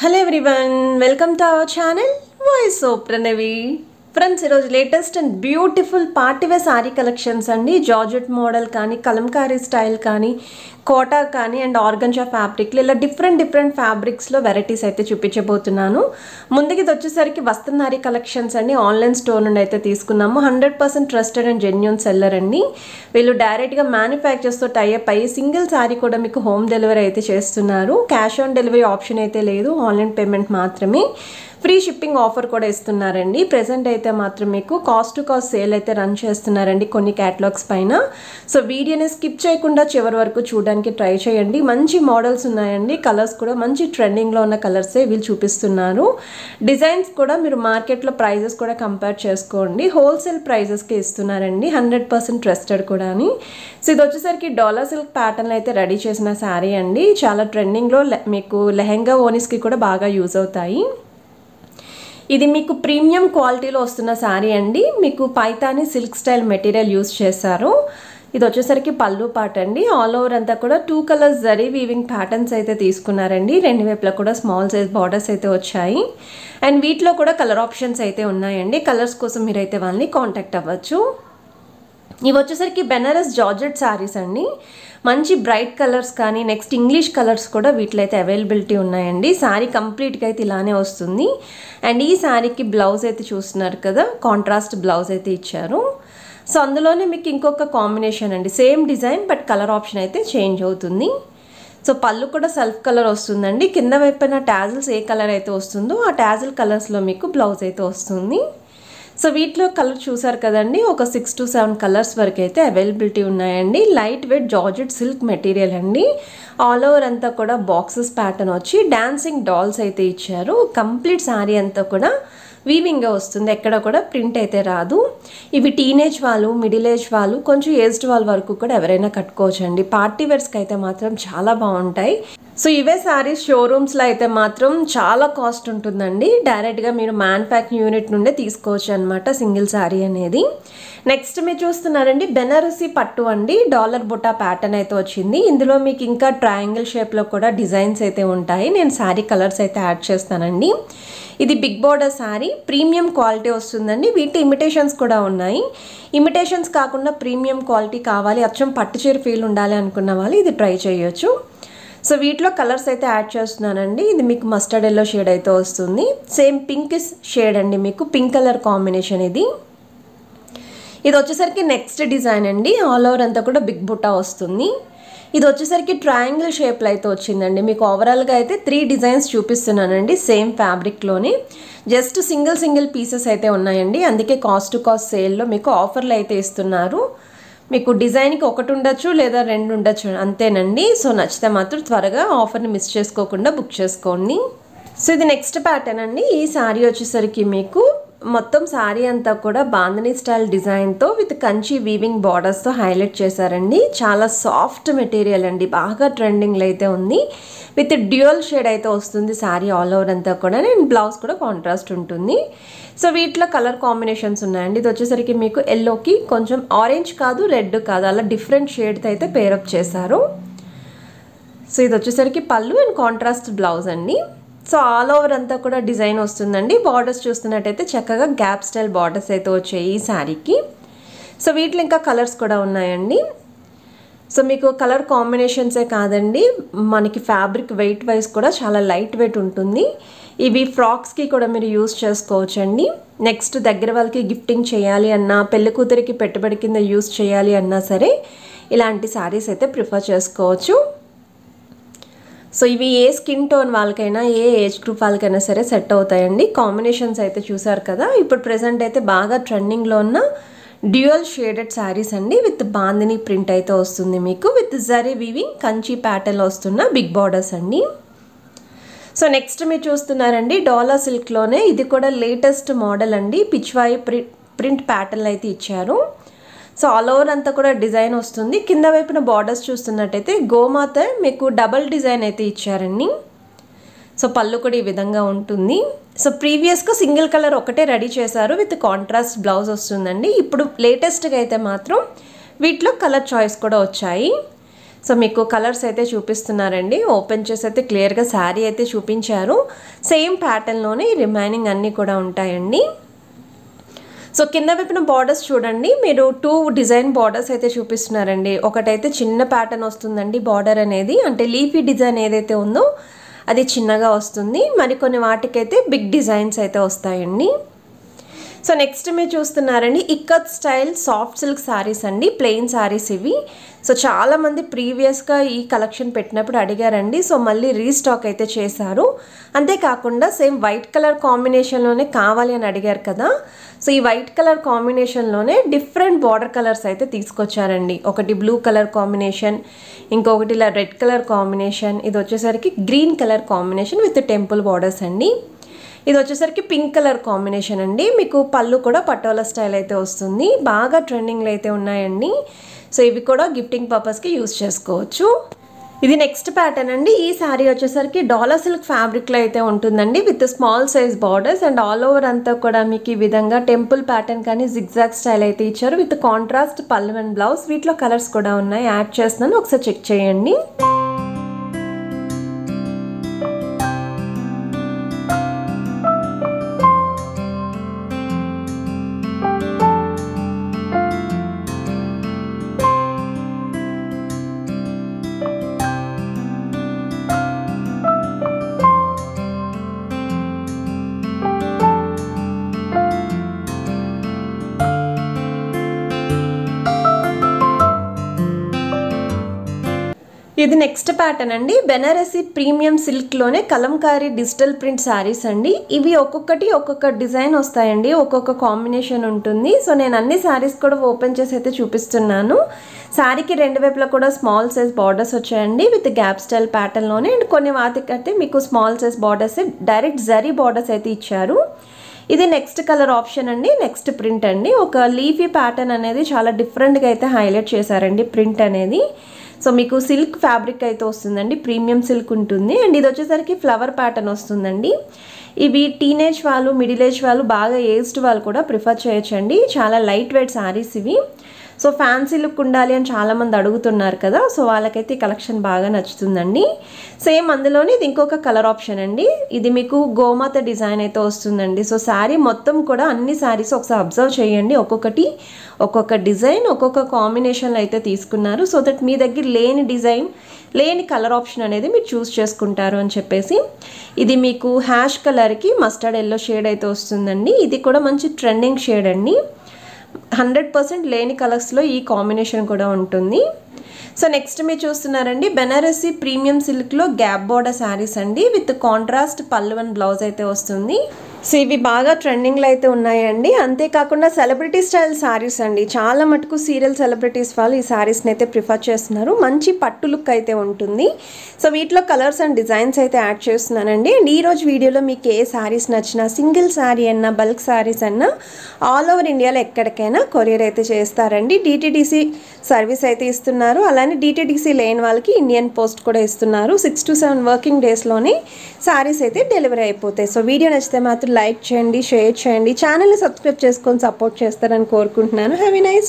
Hello everyone, welcome to our channel Voice of Pranavi. Friends ఈరోజు latest and beautiful partywear sari collections అండి georgette model కానీ kalamkari style కానీ కోటా కానీ and organza ఫ్యాబ్రిక్లు ఇలా డిఫరెంట్ డిఫరెంట్ ఫ్యాబ్రిక్స్లో వెరైటీస్ అయితే చూపించబోతున్నాను ముందుకి ఇది వచ్చేసరికి వస్తున్నరీ కలెక్షన్స్ అండి ఆన్లైన్ స్టోర్ నుండి అయితే తీసుకున్నాము hundred percent trusted and genuine seller అండి వీళ్ళు డైరెక్ట్గా మ్యానుఫ్యాక్చర్స్తో టైఅప్ అయ్యి సింగిల్ శారీ కూడా మీకు హోమ్ డెలివరీ అయితే చేస్తున్నారు క్యాష్ ఆన్ డెలివరీ ఆప్షన్ అయితే లేదు ఆన్లైన్ పేమెంట్ మాత్రమే ఫ్రీ షిప్పింగ్ ఆఫర్ కూడా ఇస్తున్నారండి ప్రజెంట్ అయితే మాత్రం మీకు కాస్ట్ టు కాస్ట్ సేల్ అయితే రన్ చేస్తున్నారండి కొన్ని క్యాటలాగ్స్ పైన సో వీడియోని స్కిప్ చేయకుండా చివరి వరకు చూడడానికి ట్రై చేయండి మంచి మోడల్స్ ఉన్నాయండి కలర్స్ కూడా మంచి ట్రెండింగ్లో ఉన్న కలర్సే వీళ్ళు చూపిస్తున్నారు డిజైన్స్ కూడా మీరు మార్కెట్లో ప్రైజెస్ కూడా కంపేర్ చేసుకోండి హోల్సేల్ ప్రైజెస్కి ఇస్తున్నారండి హండ్రెడ్ పర్సెంట్ ట్రస్టెడ్ కూడా అని సో ఇది వచ్చేసరికి డాలర్ సిల్క్ ప్యాటర్న్ అయితే రెడీ చేసిన శారీ అండి చాలా ట్రెండింగ్లో మీకు లెహెంగా ఓనీస్కి కూడా బాగా యూజ్ అవుతాయి ఇది మీకు ప్రీమియం క్వాలిటీలో వస్తున్న శారీ అండి మీకు paithani silk style material use చేశారు ఇది వచ్చేసరికి పళ్ళు పాట అండి ఆల్ ఓవర్ అంతా కూడా two colours zari weaving patterns అయితే తీసుకున్నారండి రెండు వైపులా కూడా స్మాల్ సైజ్ బార్డర్స్ అయితే వచ్చాయి అండ్ వీటిలో కూడా కలర్ ఆప్షన్స్ అయితే ఉన్నాయండి కలర్స్ కోసం మీరైతే వాళ్ళని కాంటాక్ట్ అవ్వచ్చు ఇవి వచ్చేసరికి బెనారస్ జార్జెట్ శారీస్ అండి మంచి బ్రైట్ కలర్స్ కానీ నెక్స్ట్ ఇంగ్లీష్ కలర్స్ కూడా వీటిలో అయితే అవైలబిలిటీ ఉన్నాయండి శారీ కంప్లీట్గా అయితే ఇలానే వస్తుంది అండ్ ఈ శారీకి బ్లౌజ్ అయితే చూస్తున్నారు కదా కాంట్రాస్ట్ బ్లౌజ్ అయితే ఇచ్చారు సో అందులోనే మీకు ఇంకొక కాంబినేషన్ అండి same design but colour option అయితే చేంజ్ అవుతుంది సో పళ్ళు కూడా సెల్ఫ్ కలర్ వస్తుందండి కింద వైపున ట్యాజిల్స్ ఏ కలర్ అయితే వస్తుందో ఆ ట్యాజిల్ కలర్స్లో మీకు బ్లౌజ్ అయితే వస్తుంది సో వీటిలో కలర్ చూసారు కదండి ఒక సిక్స్ టు సెవెన్ కలర్స్ వరకు అయితే అవైలబిలిటీ ఉన్నాయండి light weight georgette silk material అండి ఆల్ ఓవర్ అంతా కూడా బాక్సెస్ ప్యాటర్న్ వచ్చి డాన్సింగ్ డాల్స్ అయితే ఇచ్చారు కంప్లీట్ శారీ అంతా కూడా వీవింగ్గా వస్తుంది ఎక్కడ కూడా ప్రింట్ అయితే రాదు ఇవి టీనేజ్ వాళ్ళు మిడిల్ ఏజ్ వాళ్ళు కొంచెం ఏజ్డ్ వాళ్ళ వరకు కూడా ఎవరైనా కట్టుకోవచ్చండి పార్టీ వేర్స్కి అయితే మాత్రం చాలా బాగుంటాయి సో ఇవే శారీస్ షోరూమ్స్లో అయితే మాత్రం చాలా కాస్ట్ ఉంటుందండి డైరెక్ట్గా మీరు మ్యానుఫ్యాక్చరింగ్ యూనిట్ నుండే తీసుకోవచ్చు అనమాట సింగిల్ శారీ అనేది నెక్స్ట్ మీరు చూస్తున్నారండి బెనారసి పట్టు అండి డాలర్ బుటా ప్యాటర్న్ అయితే వచ్చింది ఇందులో మీకు ఇంకా ట్రయాంగిల్ షేప్లో కూడా డిజైన్స్ అయితే ఉంటాయి నేను శారీ కలర్స్ అయితే యాడ్ చేస్తానండి ఇది big border sari premium quality వస్తుందండి వీటి ఇమిటేషన్స్ కూడా ఉన్నాయి ఇమిటేషన్స్ కాకుండా ప్రీమియం క్వాలిటీ కావాలి అచ్చం పట్టు ఫీల్ ఉండాలి అనుకున్న వాళ్ళు ఇది ట్రై చేయొచ్చు సో వీటిలో కలర్స్ అయితే యాడ్ చేస్తున్నానండి ఇది మీకు మస్టర్డ్ ఎల్లో షేడ్ అయితే వస్తుంది సేమ్ పింక్ షేడ్ అండి మీకు పింక్ కలర్ కాంబినేషన్ ఇది ఇది వచ్చేసరికి నెక్స్ట్ డిజైన్ అండి ఆల్ ఓవర్ అంతా కూడా బిగ్ బుట్టా వస్తుంది ఇది వచ్చేసరికి ట్రయాంగిల్ షేప్లో అయితే వచ్చిందండి మీకు ఓవరాల్గా అయితే త్రీ డిజైన్స్ చూపిస్తున్నానండి సేమ్ ఫ్యాబ్రిక్లోనే జస్ట్ సింగిల్ సింగిల్ పీసెస్ అయితే ఉన్నాయండి అందుకే కాస్ట్ టు కాస్ట్ సేల్లో మీకు ఆఫర్లు అయితే ఇస్తున్నారు మీకు డిజైన్కి ఒకటి ఉండొచ్చు లేదా రెండు ఉండొచ్చు అంతేనండి సో నచ్చితే మాత్రం త్వరగా ఆఫర్ని మిస్ చేసుకోకుండా బుక్ చేసుకోండి సో ఇది నెక్స్ట్ ప్యాటర్న్ అండి ఈ శారీ వచ్చేసరికి మీకు మొత్తం శారీ అంతా కూడా బాంధనీ స్టైల్ డిజైన్తో విత్ కంచి వీవింగ్ బార్డర్స్తో హైలైట్ చేశారండి చాలా సాఫ్ట్ మెటీరియల్ అండి బాగా ట్రెండింగ్లో అయితే ఉంది విత్ డ్యూయల్ షేడ్ అయితే వస్తుంది శారీ ఆల్ ఓవర్ అంతా కూడా అండ్ బ్లౌజ్ కూడా కాంట్రాస్ట్ ఉంటుంది సో వీటిలో కలర్ కాంబినేషన్స్ ఉన్నాయండి ఇది వచ్చేసరికి మీకు ఎల్లోకి కొంచెం ఆరెంజ్ కాదు రెడ్ కాదు అలా డిఫరెంట్ షేడ్తో అయితే పేరప్ చేశారు సో ఇది వచ్చేసరికి పళ్ళు అండ్ కాంట్రాస్ట్ బ్లౌజ్ అండి సో ఆల్ ఓవర్ అంతా కూడా డిజైన్ వస్తుందండి బార్డర్స్ చూస్తున్నట్టయితే చక్కగా గ్యాప్ స్టైల్ బార్డర్స్ అయితే వచ్చాయి ఈ శారీకి సో వీటిలో ఇంకా కలర్స్ కూడా ఉన్నాయండి సో మీకు కలర్ కాంబినేషన్సే కాదండి మనకి ఫ్యాబ్రిక్ వెయిట్ వైజ్ కూడా చాలా లైట్ వెయిట్ ఉంటుంది ఇవి ఫ్రాక్స్కి కూడా మీరు యూస్ చేసుకోవచ్చండి నెక్స్ట్ దగ్గర వాళ్ళకి గిఫ్టింగ్ చేయాలి అన్నా పెళ్ళికూతురికి కూతురికి పెట్టుబడి కింద యూస్ చేయాలి అన్నా సరే ఇలాంటి శారీస్ అయితే ప్రిఫర్ చేసుకోవచ్చు సో ఇవి ఏ స్కిన్ టోన్ వాళ్ళకైనా ఏ ఏజ్ గ్రూప్ వాళ్ళకైనా సరే సెట్ అవుతాయండి కాంబినేషన్స్ అయితే చూసారు కదా ఇప్పుడు ప్రజెంట్ అయితే బాగా ట్రెండింగ్లో ఉన్న డ్యూయల్ షేడెడ్ శారీస్ అండి విత్ బాందిని ప్రింట్ అయితే వస్తుంది మీకు with zari weaving Kanchi pattern వస్తున్న బిగ్ బార్డర్స్ అండి సో నెక్స్ట్ మీరు చూస్తున్నారండి డోలా సిల్క్లోనే ఇది కూడా లేటెస్ట్ మోడల్ అండి పిచ్వాయి ప్రింట్ ప్రింట్ ప్యాటర్న్ అయితే ఇచ్చారు సో ఆల్ ఓవర్ అంతా కూడా డిజైన్ వస్తుంది కింద వైపున బార్డర్స్ చూస్తున్నట్టయితే గోమాత మీకు డబల్ డిజైన్ అయితే ఇచ్చారండి సో పళ్ళు కూడా ఈ విధంగా ఉంటుంది సో ప్రీవియస్గా సింగిల్ కలర్ ఒకటే రెడీ చేశారు విత్ కాంట్రాస్ట్ బ్లౌజ్ వస్తుందండి ఇప్పుడు లేటెస్ట్గా అయితే మాత్రం వీటిలో కలర్ చాయిస్ కూడా వచ్చాయి సో మీకు కలర్స్ అయితే చూపిస్తున్నారండి ఓపెన్ చేసి అయితే క్లియర్గా శారీ అయితే చూపించారు సేమ్ ప్యాటర్న్లోనే రిమైనింగ్ అన్నీ కూడా ఉంటాయండి సో కింద వైపున బార్డర్స్ చూడండి మీరు టూ డిజైన్ బార్డర్స్ అయితే చూపిస్తున్నారండి ఒకటైతే చిన్న ప్యాటర్న్ వస్తుందండి బార్డర్ అనేది అంటే లీఫీ డిజైన్ ఏదైతే ఉందో అది చిన్నగా వస్తుంది మరికొన్ని వాటికైతే బిగ్ డిజైన్స్ అయితే వస్తాయండి సో నెక్స్ట్ మీరు చూస్తున్నారండి ikat style soft silk saris అండి ప్లెయిన్ శారీస్ ఇవి సో చాలామంది ప్రీవియస్గా ఈ కలెక్షన్ పెట్టినప్పుడు అడిగారండి సో మళ్ళీ రీస్టాక్ అయితే చేశారు అంతేకాకుండా సేమ్ వైట్ కలర్ కాంబినేషన్లోనే కావాలి అని అడిగారు కదా సో ఈ వైట్ కలర్ కాంబినేషన్లోనే డిఫరెంట్ బార్డర్ కలర్స్ అయితే తీసుకొచ్చారండి ఒకటి బ్లూ కలర్ కాంబినేషన్ ఇంకొకటి ఇలా రెడ్ కలర్ కాంబినేషన్ ఇది వచ్చేసరికి green colour combination with temple borders అండి ఇది వచ్చేసరికి పింక్ కలర్ కాంబినేషన్ అండి మీకు పళ్ళు కూడా పట్టోల స్టైల్ అయితే వస్తుంది బాగా ట్రెండింగ్లో అయితే ఉన్నాయండి సో ఇవి కూడా గిఫ్టింగ్ పర్పస్కి యూస్ చేసుకోవచ్చు ఇది నెక్స్ట్ ప్యాటర్న్ అండి ఈ శారీ వచ్చేసరికి డాలర్ సిల్క్ ఫ్యాబ్రిక్లో అయితే ఉంటుందండి with small size borders and all over అంతా కూడా మీకు ఈ విధంగా టెంపుల్ ప్యాటర్న్ కానీ జిగ్జాగ్ స్టైల్ అయితే ఇచ్చారు with contrast pallu and blouse వీటిలో కలర్స్ కూడా ఉన్నాయి యాడ్ చేస్తున్నాను ఒకసారి చెక్ చేయండి ఇది నెక్స్ట్ ప్యాటర్న్ అండి బెనారసీ ప్రీమియం సిల్క్లోనే కలంకారీ డిజిటల్ ప్రింట్ శారీస్ అండి ఇవి ఒక్కొక్కటి ఒక్కొక్క డిజైన్ వస్తాయండి ఒక్కొక్క కాంబినేషన్ ఉంటుంది సో నేను అన్ని శారీస్ కూడా ఓపెన్ చేసి అయితే చూపిస్తున్నాను శారీకి రెండు వైపులా కూడా స్మాల్ సైజ్ బార్డర్స్ వచ్చాయండి విత్ గ్యాప్ స్టైల్ ప్యాటర్న్లోనే అండ్ కొన్ని అయితే మీకు small size borders direct zari borders అయితే ఇచ్చారు ఇది నెక్స్ట్ కలర్ ఆప్షన్ అండి నెక్స్ట్ ప్రింట్ అండి ఒక లీఫీ ప్యాటర్న్ అనేది చాలా డిఫరెంట్గా అయితే హైలైట్ చేశారండి ప్రింట్ అనేది సో మీకు సిల్క్ ఫ్యాబ్రిక్ అయితే వస్తుందండి ప్రీమియం సిల్క్ ఉంటుంది అండ్ ఇది వచ్చేసరికి ఫ్లవర్ ప్యాటర్న్ వస్తుందండి ఇవి టీనేజ్ వాళ్ళు మిడిల్ ఏజ్ వాళ్ళు బాగా ఏజ్డ్ వాళ్ళు కూడా ప్రిఫర్ చేయొచ్చండి చాలా లైట్ వెయిట్ శారీస్ ఇవి సో ఫ్యాన్సీ లుక్ ఉండాలి అని చాలామంది అడుగుతున్నారు కదా సో వాళ్ళకైతే ఈ కలెక్షన్ బాగా నచ్చుతుందండి సేమ్ అందులోనే ఇది ఇంకొక కలర్ ఆప్షన్ అండి ఇది మీకు గోమాత డిజైన్ అయితే వస్తుందండి సో శారీ మొత్తం కూడా అన్ని శారీస్ ఒకసారి అబ్జర్వ్ చేయండి ఒక్కొక్కటి ఒక్కొక్క డిజైన్ ఒక్కొక్క కాంబినేషన్లో అయితే తీసుకున్నారు సో దట్ మీ దగ్గర లేని డిజైన్ లేని కలర్ ఆప్షన్ అనేది మీరు చూస్ చేసుకుంటారు అని చెప్పేసి ఇది మీకు హ్యాష్ కలర్కి మస్టర్డ్ ఎల్లో షేడ్ అయితే వస్తుందండి ఇది కూడా మంచి ట్రెండింగ్ షేడ్ అండి హండ్రెడ్ పర్సెంట్ లేని కలర్స్లో ఈ కాంబినేషన్ కూడా ఉంటుంది సో నెక్స్ట్ మీరు చూస్తున్నారండి బెనారసీ ప్రీమియం సిల్క్లో గ్యాప్ బోర్డర్ శారీస్ అండి విత్ కాంట్రాస్ట్ పల్లవన్ బ్లౌజ్ అయితే వస్తుంది సో ఇవి బాగా ట్రెండింగ్లో అయితే ఉన్నాయండి అంతేకాకుండా సెలబ్రిటీ స్టైల్ శారీస్ అండి చాలా మటుకు సీరియల్ సెలబ్రిటీస్ వాళ్ళు ఈ శారీస్ని అయితే ప్రిఫర్ చేస్తున్నారు మంచి పట్టు లుక్ అయితే ఉంటుంది సో వీటిలో కలర్స్ అండ్ డిజైన్స్ అయితే యాడ్ చేస్తున్నానండి అండ్ ఈరోజు వీడియోలో మీకు ఏ శారీస్ నచ్చినా సింగిల్ శారీ అన్నా బల్క్ శారీస్ అన్నా ఆల్ ఓవర్ ఇండియాలో ఎక్కడికైనా కొరియర్ అయితే చేస్తారండి డిటీడీసీ సర్వీస్ అయితే ఇస్తున్నారు అలానే డిటీడీసీ లేని వాళ్ళకి ఇండియన్ పోస్ట్ కూడా ఇస్తున్నారు సిక్స్ టు సెవెన్ వర్కింగ్ డేస్లోనే శారీస్ అయితే డెలివరీ అయిపోతాయి సో వీడియో నచ్చితే మాత్రం లైక్ చేయండి షేర్ చేయండి ఛానల్ని సబ్స్క్రైబ్ చేసుకొని సపోర్ట్ చేస్తారని కోరుకుంటున్నాను హ్యావ్ ఎ నైస్